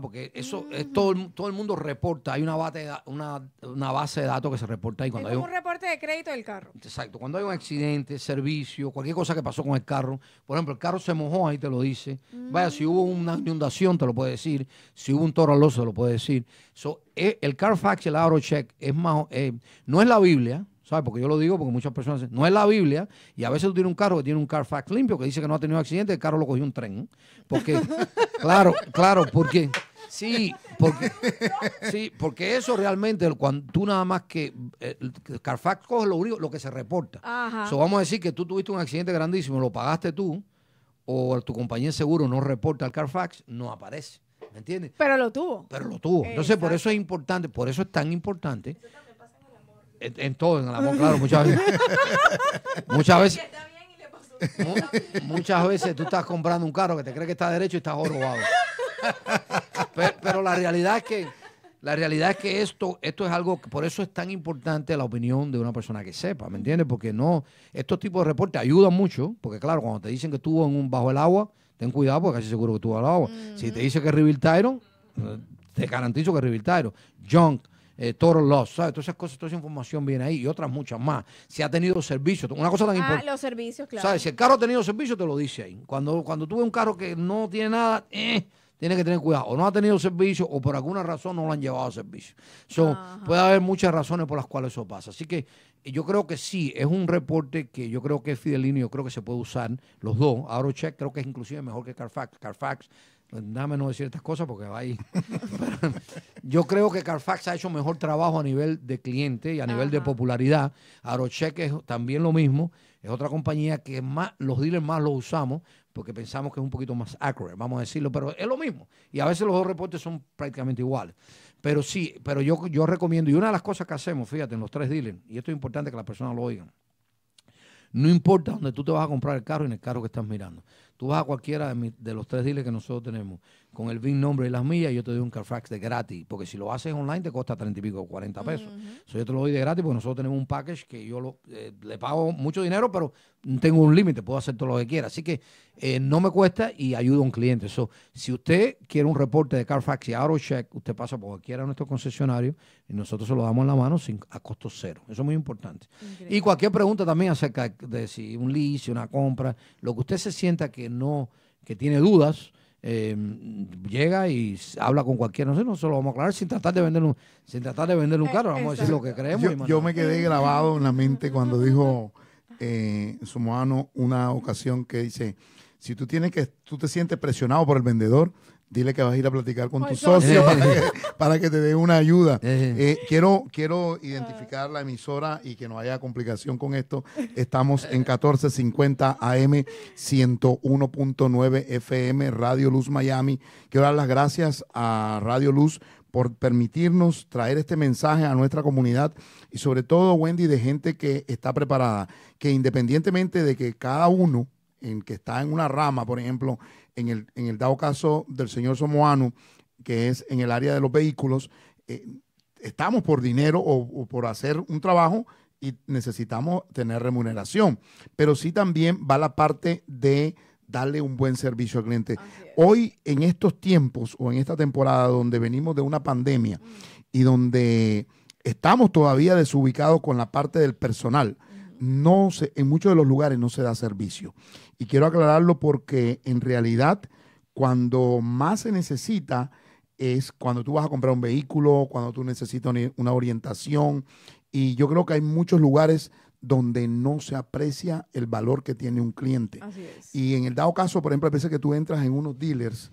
porque eso es eh, mm. todo, el, todo el mundo reporta, hay una, una, base de datos que se reporta ahí. Cuando hay un, reporte de crédito del carro. Exacto, cuando hay un accidente, servicio, cualquier cosa que pasó con el carro, por ejemplo, el carro se mojó, ahí te lo dice. Vaya, si hubo mm. una inundación, te lo puede decir. Si hubo un toro al oso, te lo puede decir. So, eh, el Carfax, el Auto Check, es más, eh, no es la Biblia, ¿Sabes? Porque yo lo digo porque muchas personas dicen, no es la Biblia, y a veces tú tienes un carro que tiene un Carfax limpio que dice que no ha tenido accidente, el carro lo cogió un tren. ¿eh? Porque, claro, claro, porque sí, porque sí, porque eso realmente cuando tú nada más que eh, el Carfax coge lo único, lo que se reporta. Ajá. vamos a decir que tú tuviste un accidente grandísimo, lo pagaste tú, o tu compañía de seguro no reporta al Carfax, no aparece. ¿Me entiendes? Pero lo tuvo. Pero lo tuvo. Entonces, por eso es importante, por eso es tan importante. En, todo, en el amor, claro, muchas veces. muchas veces. tú estás comprando un carro que te cree que está derecho y estás jorobado. Pero, la realidad es que la realidad es que esto, esto es algo que por eso es tan importante la opinión de una persona que sepa, ¿me entiendes? Porque no, estos tipos de reportes ayudan mucho, porque claro, cuando te dicen que estuvo en un bajo el agua, ten cuidado porque casi seguro que estuvo al el agua. Si te dice que es Tyron, eh, te garantizo que es Tyron. Junk, eh, los ¿sabes? Todas esas cosas, toda esa información viene ahí y otras muchas más. Si ha tenido servicio una cosa tan ah, importante. los servicios, claro. ¿Sabes? Si el carro ha tenido servicio, te lo dice ahí. Cuando, cuando tú ves un carro que no tiene nada, eh, tiene que tener cuidado. O no ha tenido servicio o por alguna razón no lo han llevado a servicio. puede haber muchas razones por las cuales eso pasa. Así que eh, yo creo que sí, es un reporte que yo creo que es fidelino, yo creo que se puede usar los dos. check creo que es inclusive mejor que Carfax. Carfax Dame no decir estas cosas porque va ahí. yo creo que Carfax ha hecho mejor trabajo a nivel de cliente y a nivel de popularidad. Arocheck es también lo mismo. Es otra compañía que más, los dealers más lo usamos porque pensamos que es un poquito más accurate, vamos a decirlo, pero es lo mismo. Y a veces los dos reportes son prácticamente iguales. Pero sí, pero yo, yo recomiendo, y una de las cosas que hacemos, fíjate, en los tres dealers, y esto es importante que las personas lo oigan, no importa dónde tú te vas a comprar el carro y en el carro que estás mirando. Tú vas a cualquiera de, de los tres diles que nosotros tenemos con el VIN nombre y las mías, yo te doy un Carfax de gratis. Porque si lo haces online te cuesta 30 y pico, 40 pesos. yo te lo doy de gratis porque nosotros tenemos un package que yo lo, eh, le pago mucho dinero, pero tengo un límite, puedo hacer todo lo que quiera. Así que eh, no me cuesta y ayudo a un cliente. si usted quiere un reporte de Carfax y AutoCheck, usted pasa por cualquiera de nuestros concesionarios y nosotros se lo damos en la mano sin, a costo cero. Eso es muy importante. Y cualquier pregunta también acerca de si un lease, una compra, lo que usted se sienta que no, que tiene dudas, Em, llega y habla con cualquiera, nosotros sé, no lo vamos a aclarar sin tratar de vender un, sin tratar de vender un eh, carro, vamos a decir lo que creemos. Yo, me quedé grabado en la mente cuando dijo eh, su mano una ocasión que dice, si tú tienes que, tú te sientes presionado por el vendedor, dile que vas a ir a platicar con tu socio para que, te dé una ayuda. Eh, quiero, quiero ah. identificar la emisora y que no haya complicación con esto. Estamos en 1450 AM 101.9 FM Radio Luz Miami. Quiero dar las gracias a Radio Luz por permitirnos traer este mensaje a nuestra comunidad y sobre todo, Wendy, de gente que está preparada, que independientemente de que cada uno en que está en una rama, por ejemplo, en el, en el dado caso del señor Somoano, que es en el área de los vehículos, eh, estamos por dinero o, por hacer un trabajo y necesitamos tener remuneración, pero sí también va la parte de darle un buen servicio al cliente. Hoy, en estos tiempos o en esta temporada donde venimos de una pandemia mm. y donde estamos todavía desubicados con la parte del personal, no en muchos de los lugares no se da servicio. Y quiero aclararlo porque en realidad cuando más se necesita es cuando tú vas a comprar un vehículo, cuando tú necesitas una orientación. Y yo creo que hay muchos lugares donde no se aprecia el valor que tiene un cliente. Así es. Y en el dado caso, por ejemplo, a veces que tú entras en unos dealers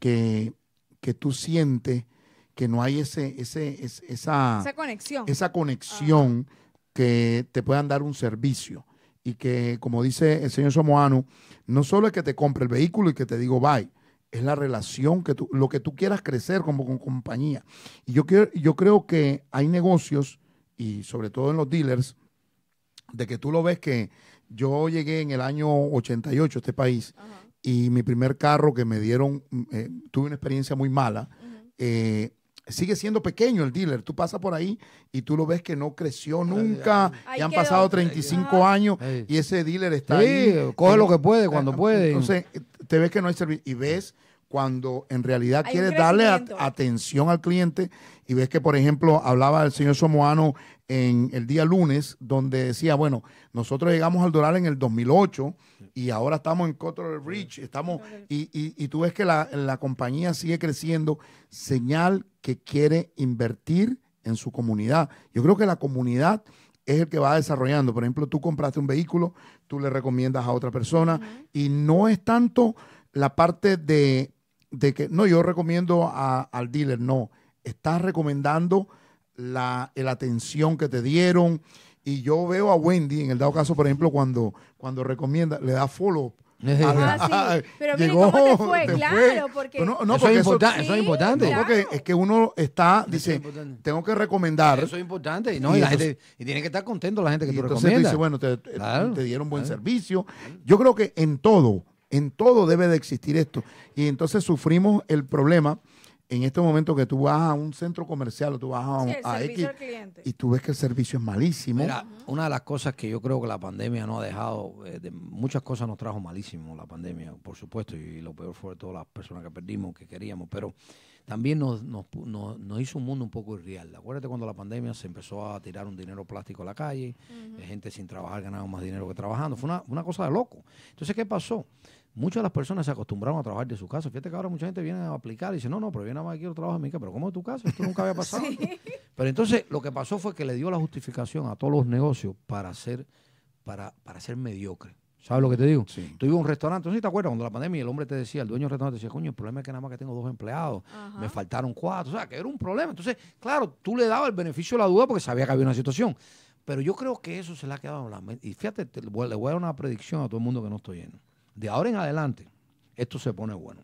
que, que tú sientes que no hay ese, ese, esa, esa conexión, esa conexión que te puedan dar un servicio y que, como dice el señor Somoano, no solo es que te compre el vehículo y que te digo bye, es la relación, que tú, lo que tú quieras crecer como con compañía. Y yo, quiero, yo creo que hay negocios, y sobre todo en los dealers, de que tú lo ves que yo llegué en el año 88 a este país y mi primer carro que me dieron, eh, tuve una experiencia muy mala sigue siendo pequeño el dealer. Tú pasas por ahí y tú lo ves que no creció nunca. y han pasado 35 años y ese dealer está ahí. Coge lo que puede cuando eh, puede. Entonces, te ves que no hay servicio. Y ves cuando en realidad quiere darle atención al cliente y ves que, por ejemplo, hablaba el señor Somoano en el día lunes, donde decía, bueno, nosotros llegamos al dólar en el 2008 y ahora estamos en Cotter Reach, estamos, y, tú ves que la, compañía sigue creciendo, señal que quiere invertir en su comunidad. Yo creo que la comunidad es el que va desarrollando. Por ejemplo, tú compraste un vehículo, tú le recomiendas a otra persona y no es tanto la parte de de que no, yo recomiendo a, al dealer, no, estás recomendando la, atención que te dieron. Y yo veo a Wendy, en el dado caso, por ejemplo, cuando, cuando recomienda, le da follow. Ah, Pero cómo fue, claro, porque... eso, es eso, es importante. Porque es que uno está, dice, tengo que recomendar. Eso es importante. Y, no, y, tiene que estar contento la gente que te recomienda. entonces Dice, bueno, te, te dieron buen servicio. Yo creo que en todo, en todo debe de existir esto. Y entonces sufrimos el problema en este momento que tú vas a un centro comercial o tú vas a, X y tú ves que el servicio es malísimo. Mira, una de las cosas que yo creo que la pandemia no ha dejado, eh, muchas cosas nos trajo malísimo la pandemia, por supuesto, y, lo peor fue todas las personas que perdimos, que queríamos, pero también nos, hizo un mundo un poco irreal. Acuérdate cuando la pandemia se empezó a tirar un dinero plástico a la calle, eh, gente sin trabajar ganaba más dinero que trabajando, fue una cosa de loco. Entonces, ¿qué pasó? Muchas de las personas se acostumbraron a trabajar de su casa. Fíjate que ahora mucha gente viene a aplicar y dice, no, no, pero yo nada más quiero trabajar en mi casa. Pero ¿cómo es tu casa? Esto nunca había pasado. Pero entonces lo que pasó fue que le dio la justificación a todos los negocios para ser, para, para ser mediocre. ¿Sabes lo que te digo? Sí. Tú ibas a un restaurante, no sé si te acuerdas, cuando la pandemia el hombre te decía, el dueño del restaurante te decía, coño, el problema es que nada más que tengo dos empleados, me faltaron cuatro, o sea, que era un problema. Entonces, claro, tú le dabas el beneficio de la duda porque sabía que había una situación. Pero yo creo que eso se le ha quedado en la Y fíjate, le voy a dar una predicción a todo el mundo que no estoy lleno de ahora en adelante, esto se pone bueno.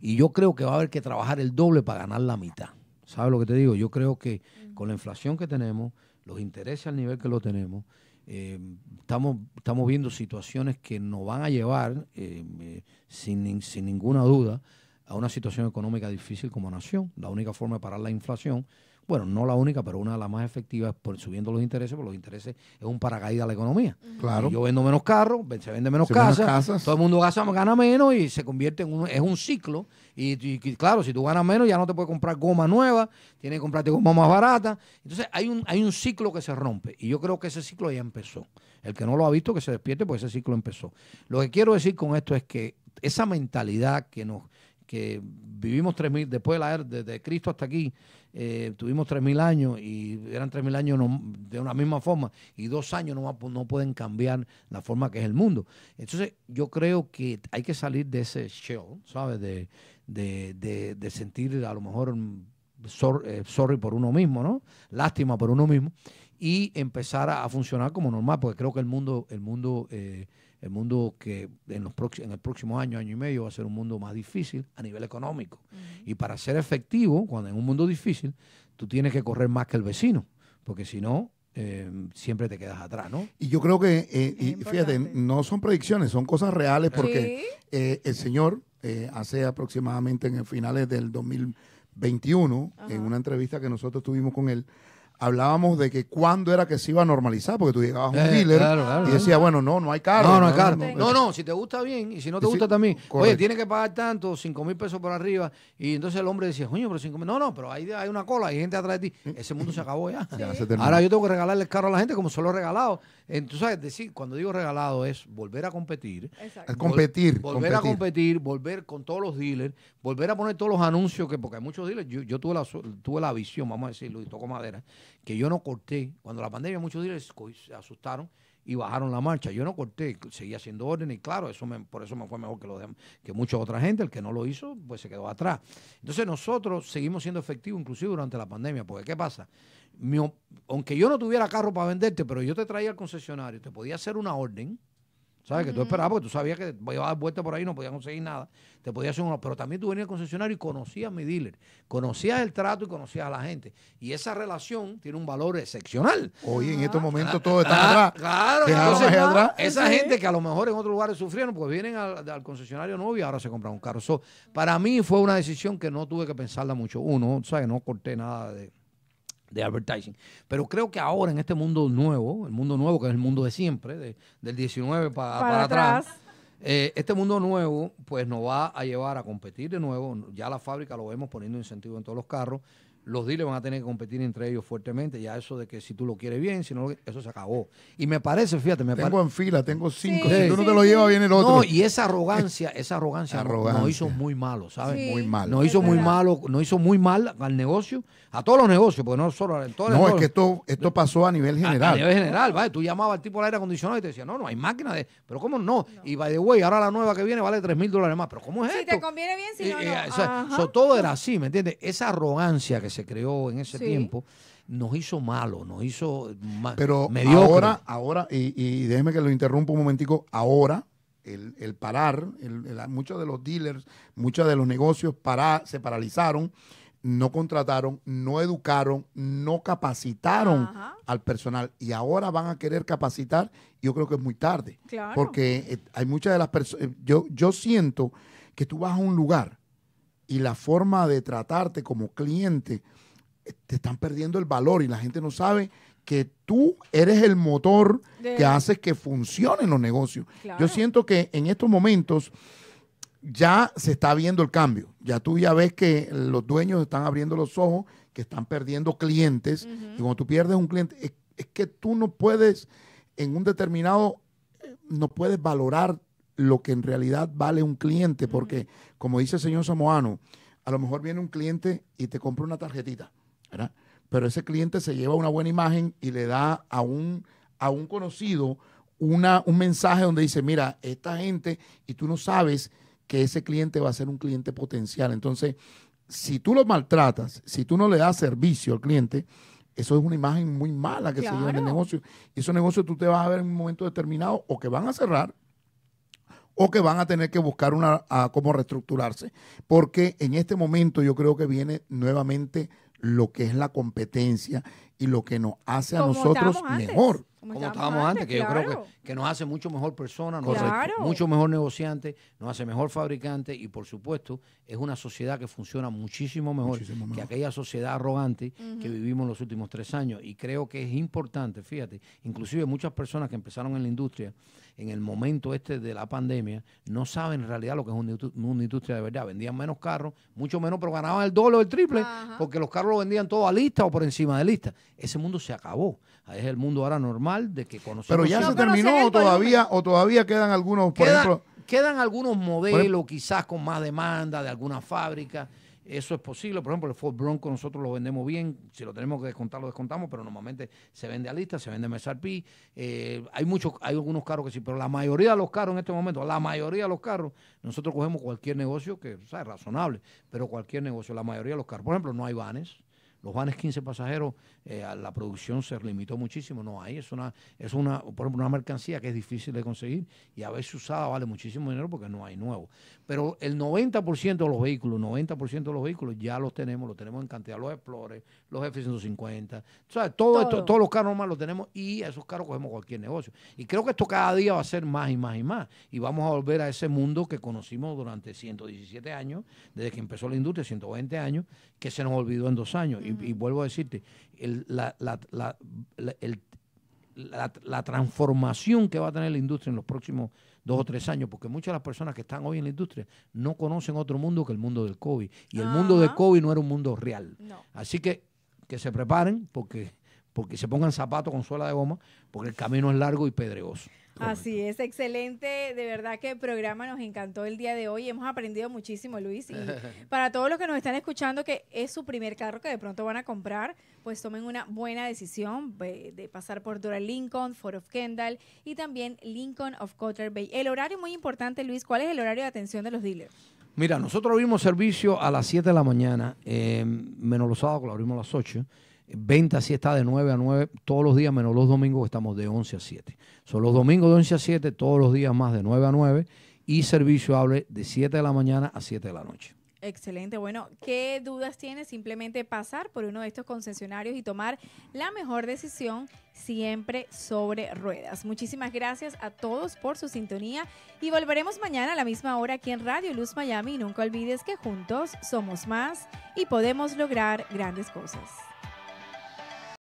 Y yo creo que va a haber que trabajar el doble para ganar la mitad. ¿Sabes lo que te digo? Yo creo que mm. con la inflación que tenemos, los intereses al nivel que lo tenemos, eh, estamos, estamos viendo situaciones que nos van a llevar, eh, eh, sin, sin ninguna duda, a una situación económica difícil como nación. La única forma de parar la inflación bueno, no la única, pero una de las más efectivas por subiendo los intereses, porque los intereses es un paracaídas a la economía. Claro. yo vendo menos carros, se vende menos, casas, todo el mundo gana menos y se convierte en un, es un ciclo. Y, claro, si tú ganas menos, ya no te puedes comprar goma nueva, tienes que comprarte goma más barata. Entonces hay un, hay un ciclo que se rompe. Y yo creo que ese ciclo ya empezó. El que no lo ha visto, que se despierte, pues ese ciclo empezó. Lo que quiero decir con esto es que esa mentalidad que nos que vivimos 3.000, después de la era, desde Cristo hasta aquí, eh, tuvimos 3.000 años y eran 3.000 años de una misma forma y dos años no, no pueden cambiar la forma que es el mundo. Entonces yo creo que hay que salir de ese show ¿sabes? De, de, de, sentir a lo mejor mm, eh, sorry por uno mismo, ¿no? Lástima por uno mismo y empezar a, funcionar como normal, porque creo que el mundo, el mundo eh, el mundo que en, los en el próximo año, año y medio va a ser un mundo más difícil a nivel económico. Y para ser efectivo, cuando en un mundo difícil, tú tienes que correr más que el vecino, porque si no, eh, siempre te quedas atrás, ¿no? Y yo creo que, eh, fíjate, no son predicciones, son cosas reales porque eh, el Señor hace aproximadamente en finales del 2021, en una entrevista que nosotros tuvimos con él, hablábamos de que cuándo era que se iba a normalizar, porque tú llegabas a un eh, dealer y decías, bueno, no, no hay carro. No, no hay carro. No, no, si te gusta bien y si no te gusta también. Oye, tienes que pagar tanto, 5 mil pesos por arriba. Y entonces el hombre decía, pero 5 mil. No, no, pero hay, hay una cola, hay gente atrás de ti. Ese mundo se acabó ya. Ahora yo tengo que regalarle el carro a la gente como solo regalado. Entonces, es decir, cuando digo regalado es volver a competir. es competir. Volver a competir, volver con todos los dealers, volver a poner todos los anuncios que, porque hay muchos dealers, yo, yo tuve, la, tuve la visión, vamos a decirlo, y toco madera que yo no corté. Cuando la pandemia muchos días se asustaron y bajaron la marcha. Yo no corté, seguía haciendo orden y claro, eso por eso me fue mejor que, que mucha otra gente. El que no lo hizo, pues se quedó atrás. Entonces nosotros seguimos siendo efectivos inclusive durante la pandemia, porque ¿qué pasa? aunque yo no tuviera carro para venderte, pero yo te traía al concesionario, te podía hacer una orden, ¿Sabes? Que tú esperabas porque tú sabías que iba a dar vuelta por ahí, no podías conseguir nada. Te podía hacer uno. Pero también tú venías al concesionario y conocías a mi dealer. Conocías el trato y conocías a la gente. Y esa relación tiene un valor excepcional. Hoy en estos ah, momentos todo está ah, atrás. Claro, esa gente que a lo mejor en otros lugares sufrieron, pues vienen al, concesionario novio y ahora se compran un carro. para mí fue una decisión que no tuve que pensarla mucho. Uno, ¿sabes? No corté nada de de advertising. Pero creo que ahora en este mundo nuevo, el mundo nuevo que es el mundo de siempre, del 19 para, atrás, eh, este mundo nuevo pues nos va a llevar a competir de nuevo. Ya la fábrica lo vemos poniendo incentivo en todos los carros los diles van a tener que competir entre ellos fuertemente. Ya eso de que si tú lo quieres bien, si no, eso se acabó. Y me parece, fíjate, me parece. Tengo en fila, tengo cinco. si tú no te lo llevas, viene el otro. No, y esa arrogancia, esa arrogancia, arrogancia. Nos, hizo muy malo, ¿sabes? muy mal. Nos hizo muy malo, nos hizo muy mal al negocio, a todos los negocios, porque no solo a todos No, es que esto, esto pasó a nivel general. A, nivel general, ¿vale? Tú llamabas al tipo del aire acondicionado y te decía, no, no, hay máquina de. Pero ¿cómo no? Y by the way, ahora la nueva que viene vale tres mil dólares más. Pero ¿cómo es esto? Si te conviene bien, si no. no. todo era así, ¿me entiendes? Esa arrogancia que se creó en ese tiempo, nos hizo malo, nos hizo mal, Pero ahora, ahora y, déjeme que lo interrumpa un momentico, ahora el, parar, muchos de los dealers, muchos de los negocios para, se paralizaron no contrataron, no educaron, no capacitaron al personal y ahora van a querer capacitar, yo creo que es muy tarde. Porque eh, hay muchas de las personas, eh, yo, yo siento que tú vas a un lugar y la forma de tratarte como cliente, eh, te están perdiendo el valor y la gente no sabe que tú eres el motor que hace que funcionen los negocios. Yo siento que en estos momentos ya se está viendo el cambio. Ya tú ya ves que los dueños están abriendo los ojos, que están perdiendo clientes. Y cuando tú pierdes un cliente, es, es, que tú no puedes, en un determinado, eh, no puedes valorar lo que en realidad vale un cliente, porque como dice el señor Samoano, a lo mejor viene un cliente y te compra una tarjetita, ¿verdad? Pero ese cliente se lleva una buena imagen y le da a un, a un conocido una, un mensaje donde dice, mira, esta gente, y tú no sabes que ese cliente va a ser un cliente potencial. Entonces, si tú lo maltratas, si tú no le das servicio al cliente, eso es una imagen muy mala que se lleva en el negocio. Y esos negocios tú te vas a ver en un momento determinado o que van a cerrar o que van a tener que buscar una cómo reestructurarse, porque en este momento yo creo que viene nuevamente lo que es la competencia y lo que nos hace a nosotros mejor como, estábamos antes, que yo creo que, nos hace mucho mejor persona, nos mucho mejor negociante, nos hace mejor fabricante y por supuesto es una sociedad que funciona muchísimo mejor que aquella sociedad arrogante que vivimos los últimos tres años. Y creo que es importante, fíjate, inclusive muchas personas que empezaron en la industria en el momento este de la pandemia no saben en realidad lo que es una, industria de verdad. Vendían menos carros, mucho menos, pero ganaban el doble o el triple porque los carros los vendían todos a lista o por encima de lista. Ese mundo se acabó. Es el mundo ahora normal de que conocemos. Pero ya se terminó o todavía, o todavía quedan algunos, por Quedan algunos modelos quizás con más demanda de alguna fábrica Eso es posible. Por ejemplo, el Ford Bronco nosotros lo vendemos bien. Si lo tenemos que descontar, lo descontamos, pero normalmente se vende a lista, se vende a MSRP. Eh, hay muchos, hay algunos carros que sí, pero la mayoría de los carros en este momento, la mayoría de los carros, nosotros cogemos cualquier negocio que sea, razonable, pero cualquier negocio, la mayoría de los carros. Por ejemplo, no hay vanes. Los vanes 15 pasajeros, eh, la producción se limitó muchísimo. No hay, es una, es una, por ejemplo, una mercancía que es difícil de conseguir y a veces usada vale muchísimo dinero porque no hay nuevo. Pero el 90% de los vehículos, 90% de los vehículos ya los tenemos, los tenemos en cantidad, los explores, los F-150. Todo, todos los carros más los tenemos y a esos carros cogemos cualquier negocio. Y creo que esto cada día va a ser más y más y más. Y vamos a volver a ese mundo que conocimos durante 117 años, desde que empezó la industria, 120 años, que se nos olvidó en dos años. Y, vuelvo a decirte, la, transformación que va a tener la industria en los próximos dos o tres años, porque muchas de las personas que están hoy en la industria no conocen otro mundo que el mundo del COVID. Y el mundo del COVID no era un mundo real. Así que que se preparen porque, porque se pongan zapatos con suela de goma, porque el camino es largo y pedregoso. Así es, excelente. De verdad que el programa nos encantó el día de hoy. Hemos aprendido muchísimo, Luis. Y para todos los que nos están escuchando, que es su primer carro que de pronto van a comprar, pues tomen una buena decisión de pasar por Dora Lincoln, Ford of Kendall y también Lincoln of Cotter Bay. El horario muy importante, Luis. ¿Cuál es el horario de atención de los dealers? Mira, nosotros abrimos servicio a las 7 de la mañana, eh, menos los sábados, lo abrimos a las 8. Venta si está de 9 a 9 todos los días, menos los domingos, estamos de 11 a 7. Son los domingos de 11 a 7, todos los días más de 9 a 9. Y servicio abre de 7 de la mañana a 7 de la noche. Excelente. Bueno, ¿qué dudas tienes? Simplemente pasar por uno de estos concesionarios y tomar la mejor decisión siempre sobre ruedas. Muchísimas gracias a todos por su sintonía y volveremos mañana a la misma hora aquí en Radio Luz Miami. nunca olvides que juntos somos más y podemos lograr grandes cosas.